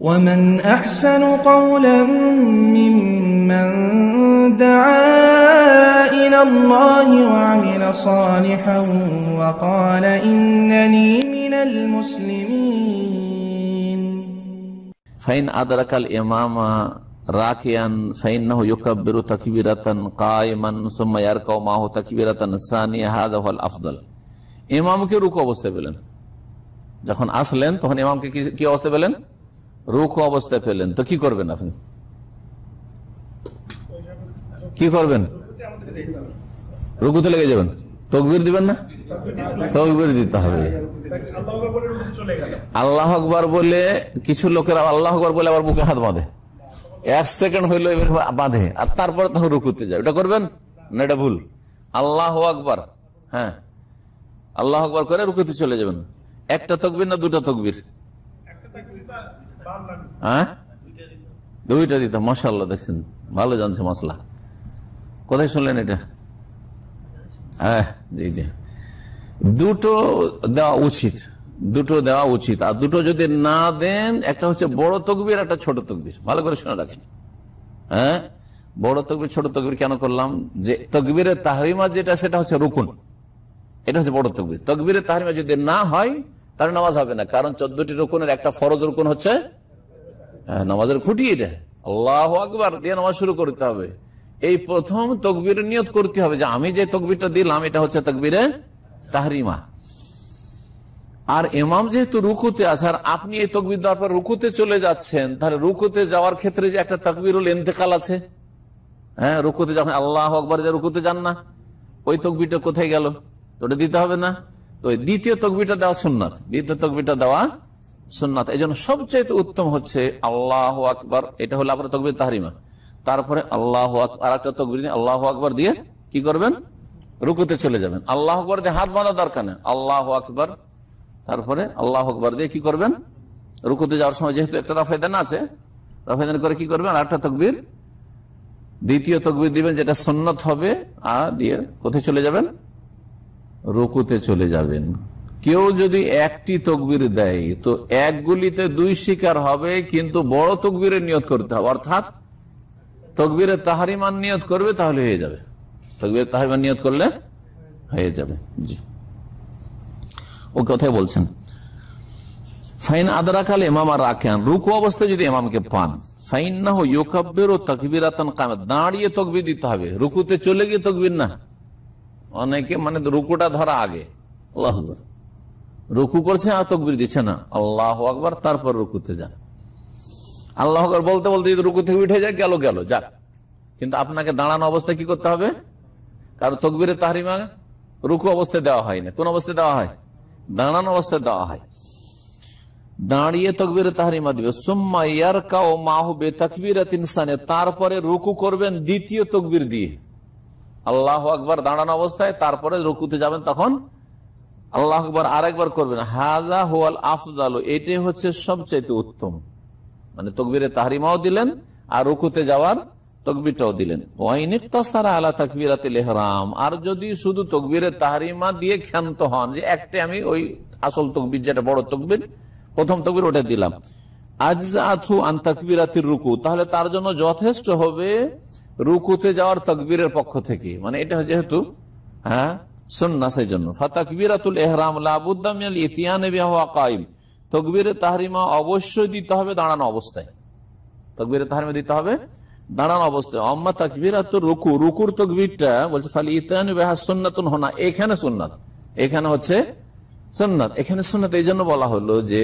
ومن أحسن قولا ممن دعا إلى الله وعمل صالحا وقال إنني من المسلمين فإن أدرك الإمام راكيا فإنه يكبر تكبيرة قائما ثم يركع معه تكبيرة ثانية هذا هو الأفضل إمامك ركوب سبلا যখন আসলেন তখন ইমামকে কি অবস্থা পেলেন রুখ অবস্থায় ফেলেন তো কি করবেন আপনি কি করবেন রুকুতে লেগে যাবেন তকবির দিবেন না তকবির দিতে হবে আল্লাহ আকবর বলে কিছু লোকেরা আল্লাহ আকবর বলে আবার বুকে হাত বাঁধে এক সেকেন্ড হইল বাঁধে আর তারপরে তখন রুকুতে যায় ওটা করবেন না এটা ভুল আল্লাহ আকবর হ্যাঁ আল্লাহ আকবর করে রুকুতে চলে যাবেন একটা তকবির না দুটা তকবির হ্যাঁ দুইটা দিত মশাল দেখছেন ভালো জানছে মশলা কোথায় শুনলেন এটা হ্যাঁ জি জি দুটো দেওয়া উচিত দুটো দেওয়া উচিত আর দুটো যদি না দেন একটা হচ্ছে বড় তকবির একটা ছোট তকবির ভালো করে শুনে রাখেন হ্যাঁ বড় তকবির ছোট তকবির কেন করলাম যে তকবিরের তাহরিমা যেটা সেটা হচ্ছে রুকুন এটা হচ্ছে বড় তকবির তকবিরের তাহরিমা যদি না হয় তার নামাজ হবে না কারণ চোদ্দটি রুকুনের একটা ফরজ রুকুন হচ্ছে হ্যাঁ, নামাজের খুঁটিয়ে দেয় আল্লাহ আকবার দিয়ে নামাজ শুরু করতে হবে এই প্রথম তকবির নিয়ত করতে হবে যে আমি যে তকবিরটা দিলাম এটা হচ্ছে তকবিরে তাহরিমা আর এমাম যেহেতু রুকুতে আছে আর আপনি এই তকবির দেওয়ার পর রুকুতে চলে যাচ্ছেন তাহলে রুকুতে যাওয়ার ক্ষেত্রে যে একটা তকবিরুল এতেকাল আছে হ্যাঁ রুকুতে যখন আল্লাহ আকবর যে রুকুতে যান না ওই তকবিরটা কোথায় গেল ওটা দিতে হবে না তো দ্বিতীয় তকবিটা দেওয়া সুন্নাত দ্বিতীয় তকবিটা দেওয়া সুন্নাত এই জন্য সবচেয়ে উত্তম হচ্ছে আল্লাহ আকবর এটা হলো আপনার তকবির তাহারিমা তারপরে আল্লাহ আর একটা তকবির আল্লাহ আকবর দিয়ে কি করবেন রুকুতে চলে যাবেন আল্লাহ আকবর দিয়ে হাত বাঁধা দরকার নেই আল্লাহ আকবর তারপরে আল্লাহ আকবর দিয়ে কি করবেন রুকুতে যাওয়ার সময় যেহেতু একটা রফেদান আছে রফেদান করে কি করবেন আর একটা তকবির দ্বিতীয় তকবির দিবেন যেটা সন্ন্যত হবে আর দিয়ে কোথায় চলে যাবেন রুকুতে চলে যাবেন কেউ যদি একটি তকবির দেয় তো এক গুলিতে দুই শিকার হবে কিন্তু বড় তকবিরের নিয়ত করতে হবে অর্থাৎ তকবিরে তাহারিমান নিয়ত করবে তাহলে হয়ে যাবে তকবির তাহারিমান নিয়ত করলে হয়ে যাবে জি ও কথাই বলছেন ফাইন আদরা কাল এমাম আর রাখেন রুকু অবস্থায় যদি এমামকে পান ফাইন না হো ইয়োকাব্যের ও তকবির দাঁড়িয়ে তকবির দিতে হবে রুকুতে চলে গিয়ে তকবির না অনেকে মানে রুকুটা ধরা আগে আল্লাহ রুকু করছে আর তকবির দিচ্ছে না আল্লাহ আকবর তারপর রুকুতে যান আল্লাহ আকবর বলতে বলতে যদি রুকু থেকে উঠে যায় গেল গেল যাক কিন্তু আপনাকে দাঁড়ানো অবস্থায় কি করতে হবে কারো তকবিরে তাহারিমা রুকু অবস্থায় দেওয়া হয় না কোন অবস্থায় দেওয়া হয় দাঁড়ানো অবস্থায় দেওয়া হয় দাঁড়িয়ে তকবির তাহারিমা দিবে সুম্মা ইয়ারকা ও মাহবে তকবির ইনসানে তারপরে রুকু করবেন দ্বিতীয় তকবির দিয়ে আল্লাহ আকবার দাঁড়ানো অবস্থায় তারপরে রুকুতে যাবেন তখন আল্লাহ আকবর আরেকবার করবেন হাজা হোয়াল আফজাল এটাই হচ্ছে সবচাইতে উত্তম মানে তকবিরে তাহারিমাও দিলেন আর রুকুতে যাওয়ার তকবিরটাও দিলেন ওয়াইনিকারা আলা তকবিরাতে লেহরাম আর যদি শুধু তকবিরে তাহারিমা দিয়ে ক্ষান্ত হন যে একটা আমি ওই আসল তকবির যেটা বড় তকবির প্রথম তকবির ওটা দিলাম আজ আথু আন তকবিরাতির রুকু তাহলে তার জন্য যথেষ্ট হবে রুকুতে যাওয়ার তকবীরের পক্ষ থেকে মানে এটা যেহেতু হ্যাঁ সন্ন্যাসের জন্য ফাতাকবিরাতুল এহরাম লাবুদ্দামিয়াল ইতিয়ান কাইম তকবিরে তাহরিমা অবশ্যই দিতে হবে দাঁড়ানো অবস্থায় তকবিরে তাহরিমা দিতে হবে দাঁড়ানো অবস্থায় অম্মা তাকবিরাতুল রুকু রুকুর তকবিরটা বলছে ফালি ইতিয়ান বেহা সুন্নাতুন হোনা এখানে সুন্নাত এখানে হচ্ছে সুন্নাত এখানে সুন্নাত এই জন্য বলা হলো যে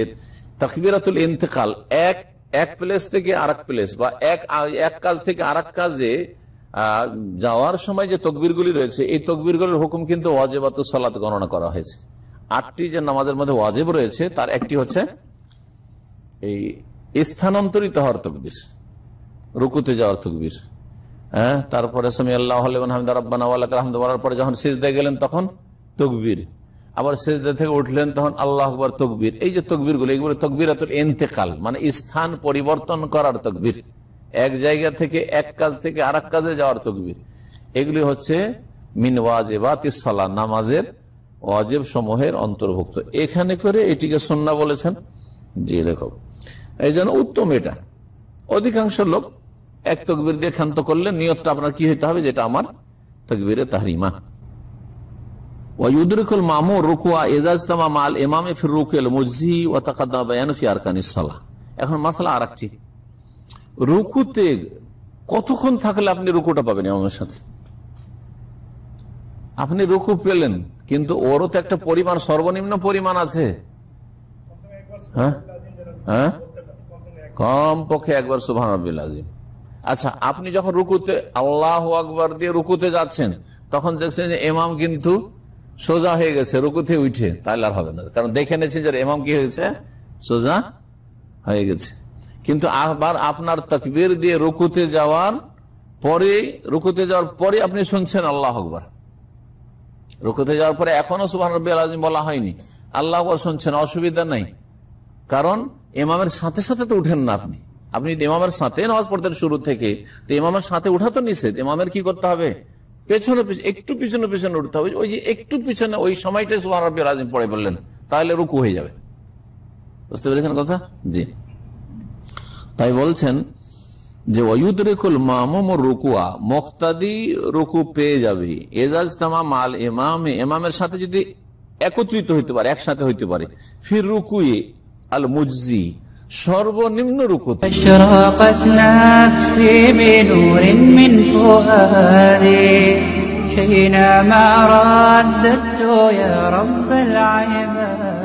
তাকবিরাতুল ইন্তেকাল এক এক প্লেস থেকে আর প্লেস বা এক এক কাজ থেকে আর কাজে যাওয়ার সময় যে তকবিরগুলি রয়েছে এই তকবিরগুলির হুকুম কিন্তু ওয়াজেবাত সালাত গণনা করা হয়েছে আটটি যে নামাজের মধ্যে ওয়াজেব রয়েছে তার একটি হচ্ছে এই স্থানান্তরিত হওয়ার তকবির রুকুতে যাওয়ার তকবির হ্যাঁ তারপরে সামি আল্লাহ আহমদার পরে যখন সিজদে গেলেন তখন তকবির আবার সেজদা থেকে উঠলেন তখন আল্লাহ আকবর তকবির এই যে তকবির গুলো এইগুলো তকবির এত এতেকাল মানে স্থান পরিবর্তন করার তকবির এক জায়গা থেকে এক কাজ থেকে আর কাজে যাওয়ার তকবির এগুলি হচ্ছে মিন ওয়াজেবাত ইসালা নামাজের ওয়াজেব সমূহের অন্তর্ভুক্ত এখানে করে এটিকে সন্না বলেছেন জি লেখক এই জন্য উত্তম এটা অধিকাংশ লোক এক তকবির দিয়ে ক্ষান্ত করলে নিয়তটা আপনার কি হইতে হবে যেটা আমার তকবিরে তাহরিমা ওয়ুদরিকুল মামুর রুকুয়া এজাজ তামাম এমামে ফির রুকুল মুজি ও তাকাদ্দা বায়ান ফি আরকানিস সালাহ এখন মাসালা একটি রুকুতে কতক্ষণ থাকলে আপনি রুকুটা পাবেন ইমামের সাথে আপনি রুকু পেলেন কিন্তু ওরও তো একটা পরিমাণ সর্বনিম্ন পরিমাণ আছে হ্যাঁ হ্যাঁ কম পক্ষে একবার সুভান আচ্ছা আপনি যখন রুকুতে আল্লাহ আকবর দিয়ে রুকুতে যাচ্ছেন তখন দেখছেন যে এমাম কিন্তু সোজা হয়ে গেছে রুকুতে উঠে তাহলে আর হবে না কারণ দেখে নিয়েছি যে এমাম কি হয়েছে সোজা হয়ে গেছে কিন্তু আবার আপনার তকবির দিয়ে রুকুতে যাওয়ার পরে রুকুতে যাওয়ার পরে আপনি শুনছেন আল্লাহ আকবর রুকুতে যাওয়ার পরে এখনো সুবাহ রব্বী আলম বলা হয়নি আল্লাহ আকবর শুনছেন অসুবিধা নাই কারণ এমামের সাথে সাথে তো উঠেন না আপনি আপনি যদি এমামের সাথে নামাজ পড়তেন শুরু থেকে তো এমামের সাথে উঠা তো নিষেধ এমামের কি করতে হবে পেছনে একটু পিছনে পিছনে উঠতে হবে ওই যে একটু পিছনে ওই সময়টাই সুবাহ রব্বী আলাজিম পড়ে বললেন তাহলে রুকু হয়ে যাবে বুঝতে পেরেছেন কথা জি তাই বলছেন যে অয়ুদরেকুল মামুম রুকুয়া মোক্তাদি রুকু পেয়ে যাবে এজাজ তামাম আল এমাম এমামের সাথে যদি একত্রিত হইতে পারে একসাথে হইতে পারে ফির রুকুয়ে আল মুজি সর্বনিম্ন রুকুতে